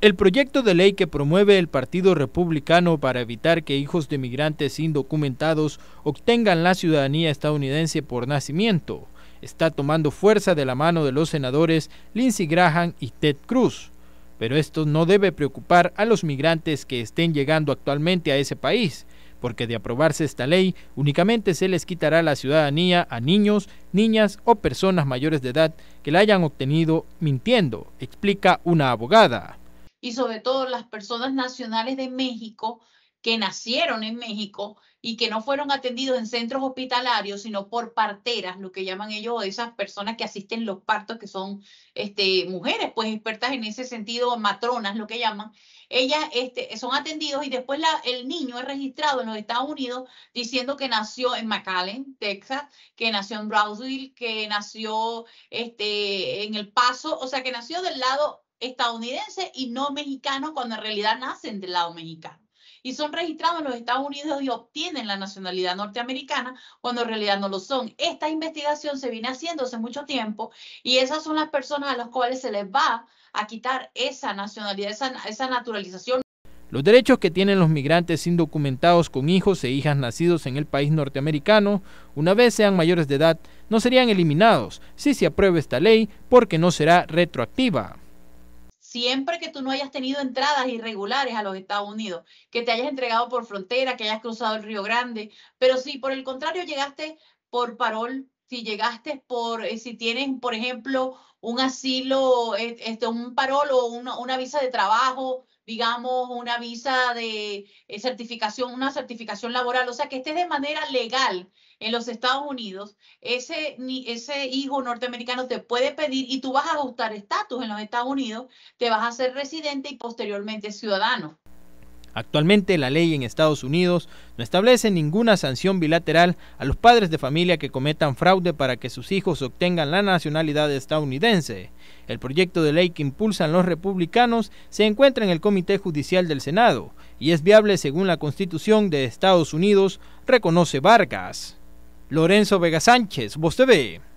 El proyecto de ley que promueve el Partido Republicano para evitar que hijos de migrantes indocumentados obtengan la ciudadanía estadounidense por nacimiento está tomando fuerza de la mano de los senadores Lindsey Graham y Ted Cruz. Pero esto no debe preocupar a los migrantes que estén llegando actualmente a ese país, porque de aprobarse esta ley únicamente se les quitará la ciudadanía a niños, niñas o personas mayores de edad que la hayan obtenido mintiendo, explica una abogada y sobre todo las personas nacionales de México que nacieron en México y que no fueron atendidos en centros hospitalarios, sino por parteras, lo que llaman ellos esas personas que asisten los partos, que son este, mujeres, pues expertas en ese sentido, matronas, lo que llaman. Ellas este, son atendidos y después la, el niño es registrado en los Estados Unidos diciendo que nació en McAllen, Texas, que nació en Brownsville, que nació este, en El Paso, o sea, que nació del lado estadounidense y no mexicano cuando en realidad nacen del lado mexicano. Y son registrados en los Estados Unidos y obtienen la nacionalidad norteamericana cuando en realidad no lo son. Esta investigación se viene haciendo hace mucho tiempo y esas son las personas a las cuales se les va a quitar esa nacionalidad, esa, esa naturalización. Los derechos que tienen los migrantes indocumentados con hijos e hijas nacidos en el país norteamericano, una vez sean mayores de edad, no serían eliminados si se aprueba esta ley porque no será retroactiva siempre que tú no hayas tenido entradas irregulares a los Estados Unidos, que te hayas entregado por frontera, que hayas cruzado el Río Grande, pero si por el contrario llegaste por parol, si llegaste por, eh, si tienes, por ejemplo, un asilo, eh, este, un parol o una visa de trabajo, digamos, una visa de eh, certificación, una certificación laboral, o sea, que estés de manera legal en los Estados Unidos, ese, ese hijo norteamericano te puede pedir y tú vas a ajustar estatus en los Estados Unidos, te vas a hacer residente y posteriormente ciudadano. Actualmente la ley en Estados Unidos no establece ninguna sanción bilateral a los padres de familia que cometan fraude para que sus hijos obtengan la nacionalidad estadounidense. El proyecto de ley que impulsan los republicanos se encuentra en el Comité Judicial del Senado y es viable según la Constitución de Estados Unidos, reconoce Vargas. Lorenzo Vega Sánchez, Voz TV.